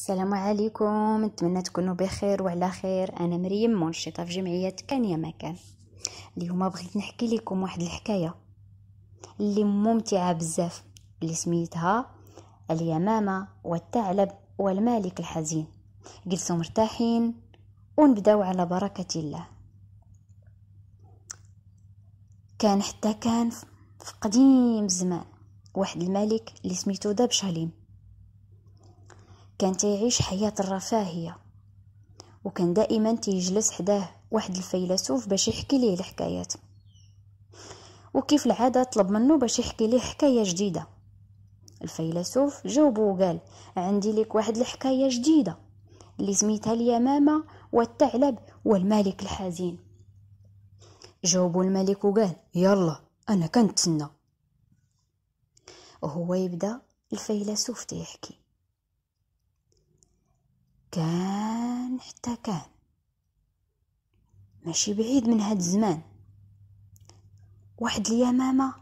السلام عليكم نتمنى تكونوا بخير وعلى خير انا مريم منشطه في جمعيه كان يا مكان اليوم بغيت نحكي لكم واحد الحكايه اللي ممتعه بزاف اللي سميتها اليمامه والثعلب والمالك الحزين جلسوا مرتاحين ونبداو على بركه الله كان حتى كان في قديم الزمان واحد الملك اللي سميتو دبشاليم كان تيعيش حياة الرفاهية وكان دائما تيجلس حداه واحد الفيلسوف باش يحكي ليه الحكايات وكيف العادة طلب منه باش يحكي ليه حكاية جديدة الفيلسوف جاوبه وقال عندي لك واحد الحكاية جديدة اللي سميتها اليمامة والثعلب والمالك الحزين جاوبو الملك وقال يلا أنا سنة وهو يبدأ الفيلسوف تيحكي كان حتى كان ماشي بعيد من هاد الزمان واحد اليمامة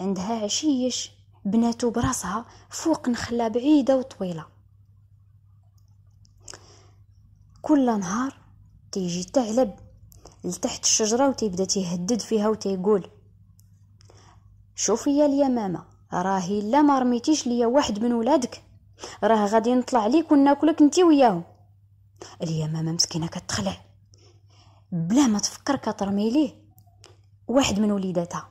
عندها عشيش بناتو براسها فوق نخلة بعيدة وطويلة كل نهار تيجي تعلب لتحت الشجرة وتبدأ تيهدد فيها وتيقول شوفي يا اليمامة راهي لا مرميتيش ليا واحد من ولادك راه غادي نطلع ليك وناكلك انت وياهم اليمامة مسكينه كتخلع بلا ما تفكر كترمي ليه واحد من وليداتها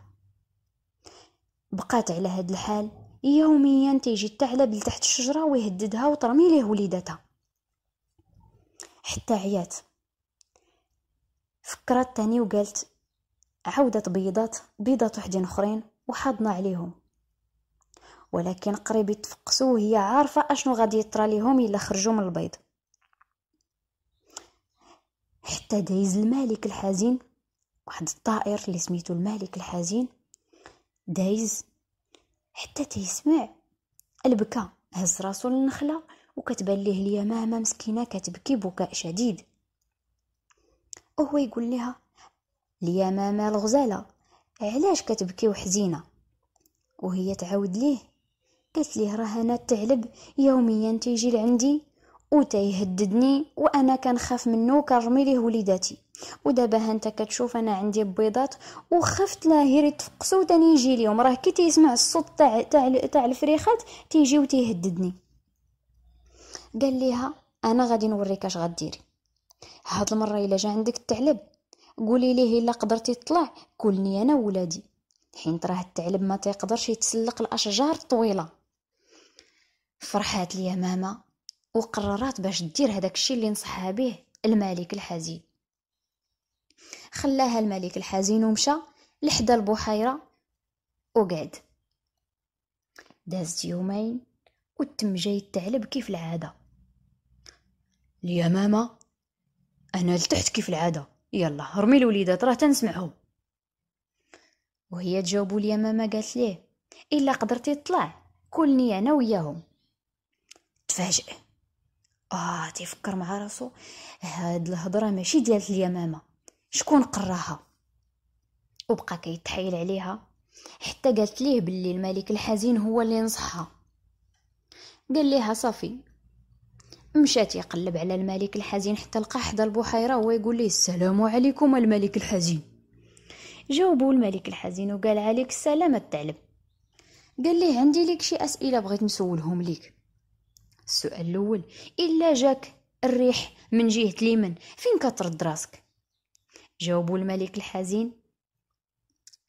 بقات على هاد الحال يوميا تيجي الثعلب لتحت الشجره ويهددها وترمي ليه وليداتها حتى عيات فكرات تاني وقالت عودت بيضات بيضات وحدين اخرين وحضنا عليهم ولكن قريب يتفقسوا وهي عارفه اشنو غادي يطرى ليهم الا خرجوا من البيض حتى دايز الملك الحزين واحد الطائر اللي سميتو الملك الحزين دايز حتى تيسمع البكا هز راسو للنخله وكتبان ليه اليمامه مسكينه كتبكي بكاء شديد وهو يقول لها اليمامه الغزاله علاش كتبكي وحزينه وهي تعاود ليه قلت ليه راه انا تعلب يوميا تيجي لعندي وتيهددني وانا كنخاف منه كنرمي ليه وليداتي ودابا هانتا كتشوف انا عندي بيضات وخفت لاهير يتفقسو تاني يجي اليوم راه كي تيسمع الصوت تاع تاع تاع الفريخات تيجي وتيهددني قال ليها انا غادي نوريك اش غديري هاد المره الا جا عندك التعلب قولي ليه الا قدرتي تطلع كلني انا ولادي حين راه التعلب ما تيقدرش يتسلق الاشجار طويله فرحات ليا ماما وقررات باش دير هذاك الشيء اللي نصحها به الملك الحزين خلاها الملك الحزين ومشى لحدا البحيرة وقعد دازت يومين وتم جاي تعلب كيف العادة ليا ماما أنا لتحت كيف العادة يلا رمي الوليدات راه تنسمعهم وهي تجاوبوا ليا ماما قالت ليه إلا قدرتي تطلع كلني أنا وياهم تفاجئ اه تيفكر مع راسو هاد الهضره ماشي ديال اليمامه شكون قراها وبقى كيتحايل عليها حتى قالت ليه باللي الملك الحزين هو اللي نصحها قال ليها صافي مشات يقلب على الملك الحزين حتى لقى حدا البحيره هو يقول ليه السلام عليكم الملك الحزين جاوبو الملك الحزين وقال عليك السلام الثعلب قال ليه عندي ليك شي اسئله بغيت نسولهم ليك السؤال الأول إلا جاك الريح من جهة اليمن فين كترد راسك جاوبو الملك الحزين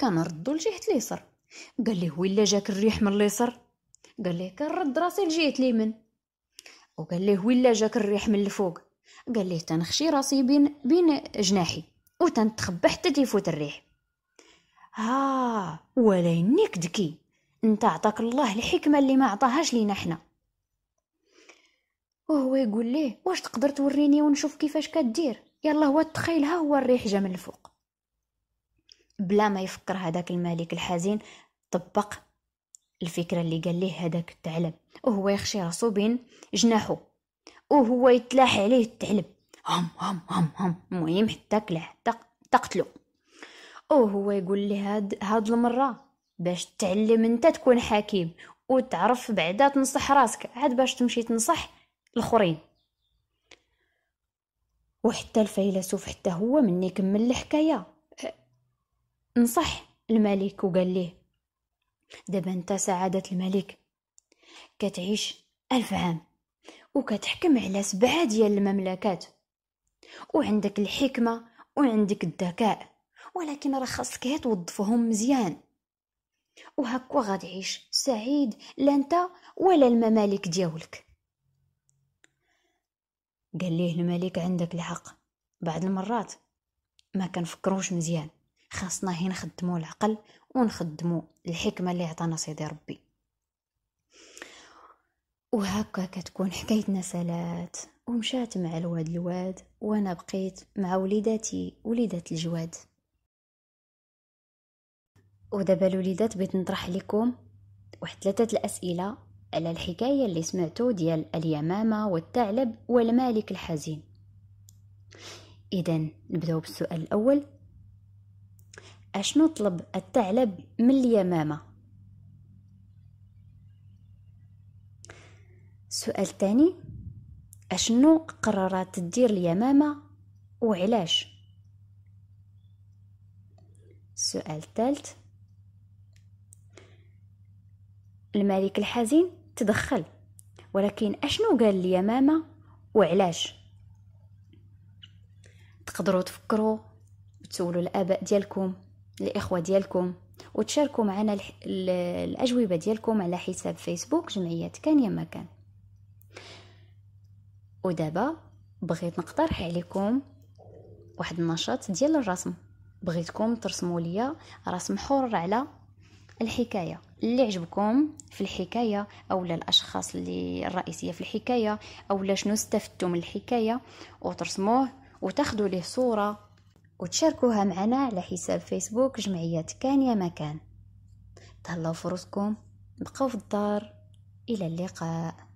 كنردو لجهة اليسر قال ليه وإلا جاك الريح من اليسر قال ليه كنرد راسي لجهة اليمن وقال ليه وإلا جاك الريح من الفوق قال ليه تنخشي راسي بين بين جناحي وتنتخبى حتى تيفوت الريح ها ولا انك ذكي انت عطاك الله الحكمه اللي ما عطاهاش لينا حنا وهو يقول ليه واش تقدر توريني ونشوف كيفاش كدير يلا هو تخيلها هو الريح جا من الفوق بلا ما يفكر هذاك الملك الحزين طبق الفكرة اللي قال ليه هذاك الثعلب وهو يخشي راسو بين جناحو وهو يتلاح عليه الثعلب هم هم هم هم المهم حتى كله تقتلو وهو يقول لي هاد هاد المرة باش تعلم انت تكون حكيم وتعرف بعدا تنصح راسك عاد باش تمشي تنصح الاخرين وحتى الفيلسوف حتى هو مني كمل الحكايه نصح الملك وقال ليه دابا انت سعاده الملك كتعيش ألف عام وكتحكم على سبعة ديال المملكات وعندك الحكمة وعندك الذكاء ولكن راه خاصك توظفهم مزيان وهكا غتعيش سعيد لا انت ولا الممالك ديالك قال ليه الملك عندك الحق بعض المرات ما كنفكروش مزيان خاصنا هي نخدمو العقل ونخدمو الحكمه اللي عطانا سيدي ربي وهكا كتكون حكايتنا سالات ومشات مع الواد الواد وانا بقيت مع وليداتي وليدات الجواد ودابا الوليدات بغيت نطرح لكم واحد ثلاثه الاسئله على الحكاية اللي سمعتو ديال اليمامة والثعلب والمالك الحزين إذا نبداو بالسؤال الأول أشنو طلب الثعلب من اليمامة السؤال الثاني أشنو قررت دير اليمامة وعلاش السؤال الثالث الملك الحزين تدخل ولكن اشنو قال لي ماما وعلاش تقدروا تفكروا وتسولوا الاباء ديالكم الاخوه ديالكم وتشاركوا معنا الاجوبه ديالكم على حساب فيسبوك جمعيه كان يا ما كان ودابا بغيت نقترح عليكم واحد النشاط ديال الرسم بغيتكم ترسموا ليا رسم حر على الحكايه اللي عجبكم في الحكايه او الاشخاص اللي الرئيسيه في الحكايه او شنو استفدتوا من الحكايه وترسموه وتاخذوا له صوره وتشاركوها معنا على حساب فيسبوك جمعيه كان يا مكان تهلاو فرصكم بقاو في الدار الى اللقاء